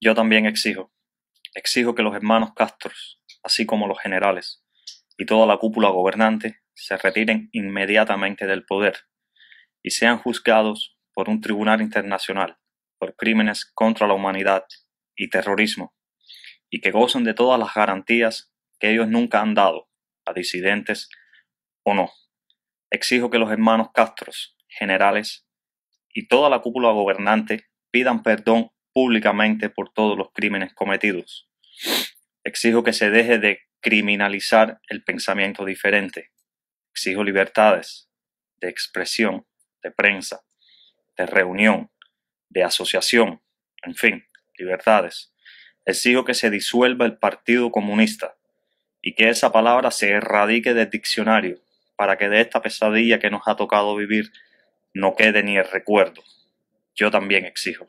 Yo también exijo. Exijo que los hermanos Castros, así como los generales y toda la cúpula gobernante, se retiren inmediatamente del poder y sean juzgados por un tribunal internacional por crímenes contra la humanidad y terrorismo, y que gocen de todas las garantías que ellos nunca han dado a disidentes o no. Exijo que los hermanos Castros, generales y toda la cúpula gobernante pidan perdón públicamente por todos los crímenes cometidos. Exijo que se deje de criminalizar el pensamiento diferente. Exijo libertades de expresión, de prensa, de reunión, de asociación, en fin, libertades. Exijo que se disuelva el Partido Comunista y que esa palabra se erradique del diccionario para que de esta pesadilla que nos ha tocado vivir no quede ni el recuerdo. Yo también exijo.